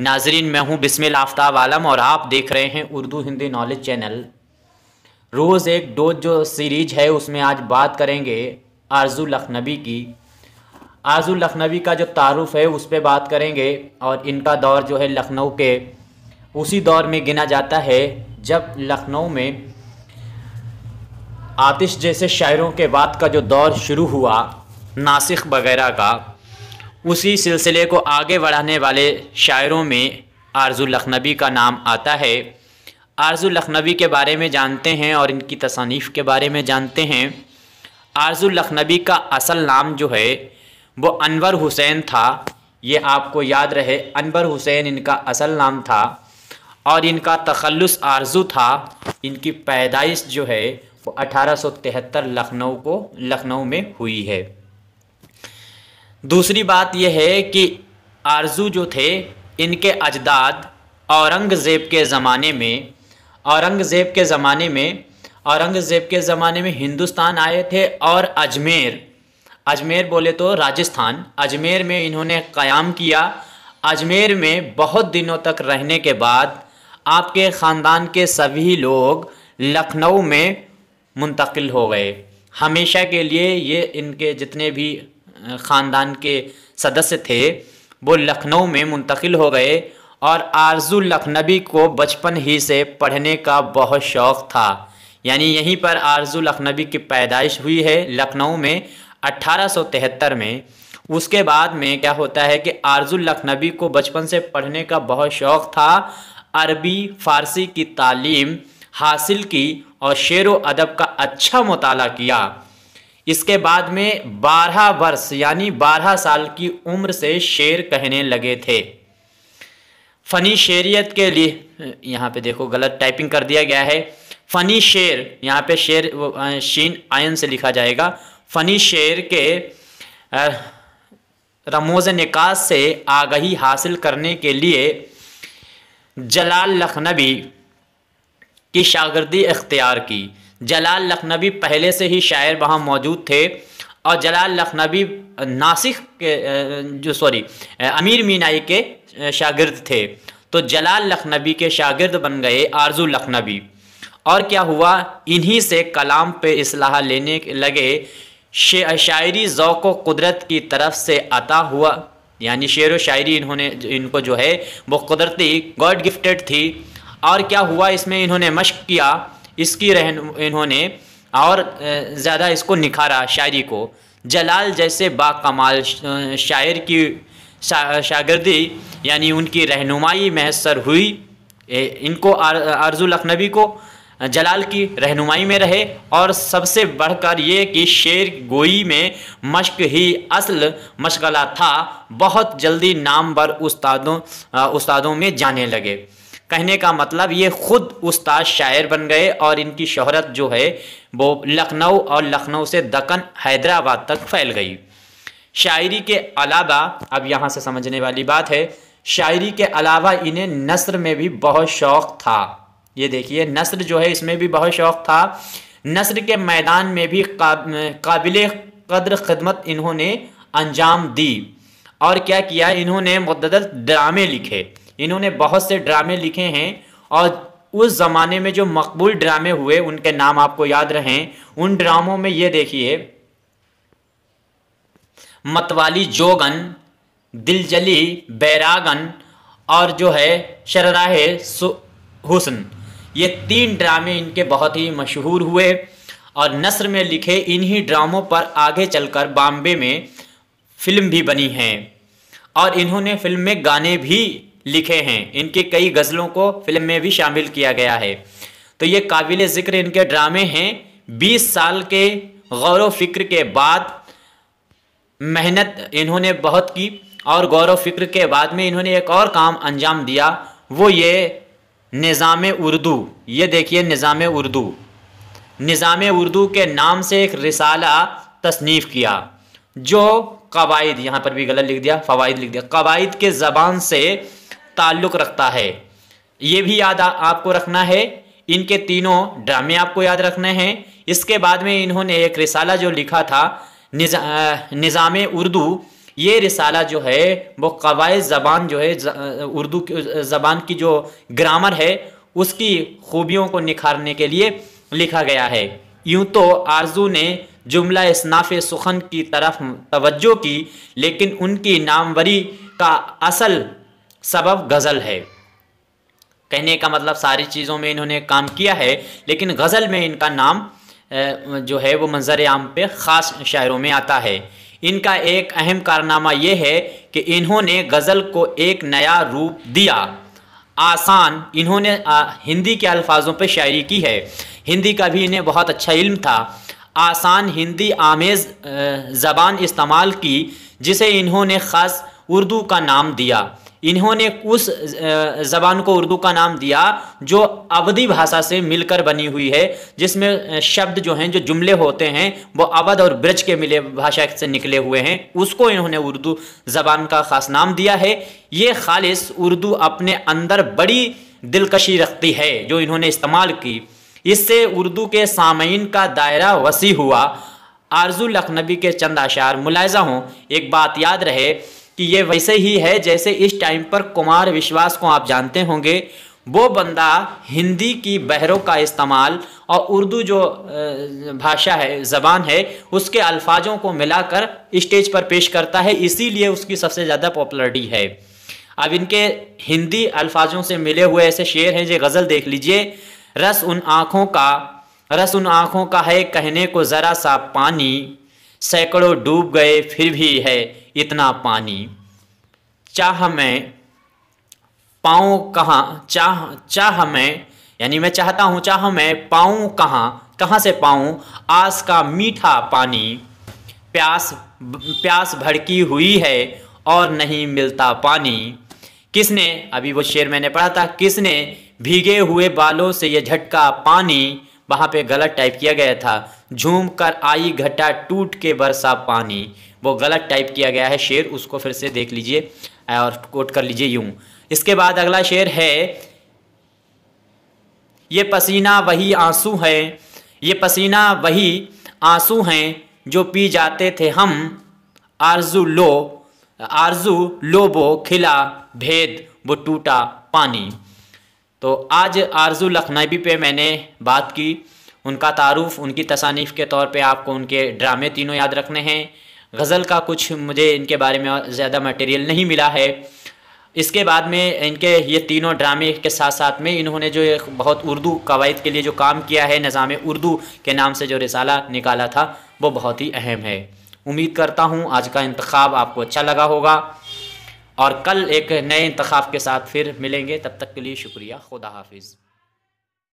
नाजरीन मैं हूं बिस्मिल आफ्ताब आलम और आप देख रहे हैं उर्दू हिंदी नॉलेज चैनल रोज़ एक डोज जो सीरीज है उसमें आज बात करेंगे आरजू लखनबी की आरजू लखनबी का जो तारुफ है उस पर बात करेंगे और इनका दौर जो है लखनऊ के उसी दौर में गिना जाता है जब लखनऊ में आतिश जैसे शायरों के बाद का जो दौर शुरू हुआ नासिक वगैरह का उसी सिलसिले को आगे बढ़ाने वाले शायरों में आरजू लखनवी का नाम आता है आरजू लखनवी के बारे में जानते हैं और इनकी तसानीफ़ के बारे में जानते हैं आरजू लखनवी का असल नाम जो है वो अनवर हुसैन था ये आपको याद रहे अनवर हुसैन इनका असल नाम था और इनका तखलस आरजू था इनकी पैदाइश जो है वो तिहत्तर लखनऊ को लखनऊ में हुई है दूसरी बात यह है कि आरजू जो थे इनके अजदाद औरंगज़ेब के ज़माने में औरंगज़ेब के ज़माने में औरंगज़ेब के ज़माने में हिंदुस्तान आए थे और अजमेर अजमेर बोले तो राजस्थान अजमेर में इन्होंने क़याम किया अजमेर में बहुत दिनों तक रहने के बाद आपके ख़ानदान के सभी लोग लखनऊ में मुंतकिल हो गए हमेशा के लिए ये इनके जितने भी ख़ानदान के सदस्य थे वो लखनऊ में मुंतकिल हो गए और आरजू लखनवी को बचपन ही से पढ़ने का बहुत शौक़ था यानी यहीं पर आरजू लखनवी की पैदाइश हुई है लखनऊ में 1873 में उसके बाद में क्या होता है कि आरजू लखनवी को बचपन से पढ़ने का बहुत शौक़ था अरबी फ़ारसी की तालीम हासिल की और शेर व अदब का अच्छा मताल किया इसके बाद में बारह वर्ष यानी बारह साल की उम्र से शेर कहने लगे थे फ़नी शेरियत के लिए यहाँ पे देखो गलत टाइपिंग कर दिया गया है फ़नी शेर यहाँ पे शेर शीन आयन से लिखा जाएगा फ़नी शेर के रमोज़ निकास से आगही हासिल करने के लिए जलाल लखनवी की शागर्दी इख्तियार की जलाल लखनवी पहले से ही शायर वहाँ मौजूद थे और जलाल लखनवी नासिक के जो सॉरी अमीर मीनाई के शागिर्द थे तो जलाल लखनवी के शागिर्द बन गए आरजू लखनवी और क्या हुआ इन्हीं से कलाम पे असलाह लेने लगे शायरी ज़ौक़ कुदरत की तरफ से अता हुआ यानी शेर व शायरी इन्होंने इनको जो है वो कुदरती गॉड गिफ्टेड थी और क्या हुआ इसमें इन्होंने मश्क किया इसकी रहन इन्होंने और ज़्यादा इसको निखारा शायरी को जलाल जैसे कमाल शायर की शा, शागर्दी यानी उनकी रहनुमाई मैसर हुई इनको आरजू लखनवी को जलाल की रहनुमाई में रहे और सबसे बढ़कर ये कि शेर गोई में मश्क ही असल मशगला था बहुत जल्दी नाम पर उस्तादों उस्तादों में जाने लगे कहने का मतलब ये खुद उस्ताद शायर बन गए और इनकी शहरत जो है वो लखनऊ और लखनऊ से दक्कन हैदराबाद तक फैल गई शायरी के अलावा अब यहाँ से समझने वाली बात है शायरी के अलावा इन्हें नसर में भी बहुत शौक़ था ये देखिए नसर जो है इसमें भी बहुत शौक़ था नसर के मैदान में भी काबिल कदर खदमत इन्होंने अंजाम दी और क्या किया इन्होंने मददल ड्रामे लिखे इन्होंने बहुत से ड्रामे लिखे हैं और उस ज़माने में जो मकबूल ड्रामे हुए उनके नाम आपको याद रहें उन ड्रामों में ये देखिए मतवाली जोगन दिलजली बैरागन और जो है शरराहे हुसन ये तीन ड्रामे इनके बहुत ही मशहूर हुए और नसर में लिखे इन्हीं ड्रामों पर आगे चलकर बॉम्बे में फिल्म भी बनी है और इन्होंने फिल्म में गाने भी लिखे हैं इनके कई गज़लों को फिल्म में भी शामिल किया गया है तो ये काबिल ज़िक्र इनके ड्रामे हैं बीस साल के गौर फिक्र के बाद मेहनत इन्होंने बहुत की और गौर फिक्र के बाद में इन्होंने एक और काम अंजाम दिया वो ये निज़ाम उर्दू ये देखिए निज़ाम उर्दू निज़ाम उर्दू के नाम से एक रिसाला तसनीफ़ किया जो कवायद यहाँ पर भी गलत लिख दिया फ़वाद लिख दिया कवायद के ज़बान से ताल्लुक़ रखता है ये भी याद आपको रखना है इनके तीनों ड्रामे आपको याद रखने हैं इसके बाद में इन्होंने एक रिसाला जो लिखा था निजा, निज़ाम उर्दू ये रिसाला जो है वो कवाय ज़बान जो है उर्दू ज़बान की जो ग्रामर है उसकी खूबियों को निखारने के लिए लिखा गया है यूं तो आरजू ने जुमला इसनाफ सुखन की तरफ तवज्जो की लेकिन उनकी नामवरी का असल सबब गज़ल है कहने का मतलब सारी चीज़ों में इन्होंने काम किया है लेकिन गज़ल में इनका नाम जो है वो मंजर आम पे ख़ास शायरों में आता है इनका एक अहम कारनामा यह है कि इन्होंने गज़ल को एक नया रूप दिया आसान इन्होंने हिंदी के अल्फाजों पर शायरी की है हिंदी का भी इन्हें बहुत अच्छा इल्म था आसान हिंदी आमेज़ ज़बान इस्तेमाल की जिसे इन्होंने ख़ास उर्दू का नाम दिया इन्होंने उस ज़बान को उर्दू का नाम दिया जो अवधि भाषा से मिलकर बनी हुई है जिसमें शब्द जो हैं जो जुमले होते हैं वो अवध और ब्रज के मिले भाषा से निकले हुए हैं उसको इन्होंने उर्दू ज़बान का ख़ास नाम दिया है ये खालिश उर्दू अपने अंदर बड़ी दिलकशी रखती है जो इन्होंने इस्तेमाल की इससे उर्दू के सामीन का दायरा वसी हुआ आरजू लखनबी के चंद आशार मुलायजा हों एक बात याद रहे कि ये वैसे ही है जैसे इस टाइम पर कुमार विश्वास को आप जानते होंगे वो बंदा हिंदी की बहरों का इस्तेमाल और उर्दू जो भाषा है ज़बान है उसके अल्फाजों को मिलाकर स्टेज पर पेश करता है इसीलिए उसकी सबसे ज़्यादा पॉपुलरिटी है अब इनके हिंदी अल्फाजों से मिले हुए ऐसे शेर हैं जो गज़ल देख लीजिए रस उन आँखों का रस उन आँखों का है कहने को ज़रा सा पानी सैकड़ों डूब गए फिर भी है इतना पानी चाह मैं पाऊँ कहाँ चाह चाह मैं यानी मैं चाहता हूँ चाह मैं पाऊँ कहाँ कहाँ से पाऊँ आस का मीठा पानी प्यास प्यास भड़की हुई है और नहीं मिलता पानी किसने अभी वो शेर मैंने पढ़ा था किसने भीगे हुए बालों से ये झटका पानी वहाँ पे गलत टाइप किया गया था झूम कर आई घटा टूट के बरसा पानी वो गलत टाइप किया गया है शेर उसको फिर से देख लीजिए और कोट कर लीजिए यूं इसके बाद अगला शेर है ये पसीना वही आंसू है ये पसीना वही आंसू हैं जो पी जाते थे हम आरजू लो आरजू लोबो खिला भेद वो टूटा पानी तो आज आरजू लखनवी पे मैंने बात की उनका तारुफ उनकी तसानीफ़ के तौर पे आपको उनके ड्रामे तीनों याद रखने हैं गज़ल का कुछ मुझे इनके बारे में ज़्यादा मटेरियल नहीं मिला है इसके बाद में इनके ये तीनों ड्रामे के साथ साथ में इन्होंने जो एक बहुत उर्दू कवायद के लिए जो काम किया है निज़ाम उर्दू के नाम से जो रिसाला निकाला था वो बहुत ही अहम है उम्मीद करता हूँ आज का इंतखब आपको अच्छा लगा होगा और कल एक नए इंतखाब के साथ फिर मिलेंगे तब तक के लिए शुक्रिया खुदा हाफिज़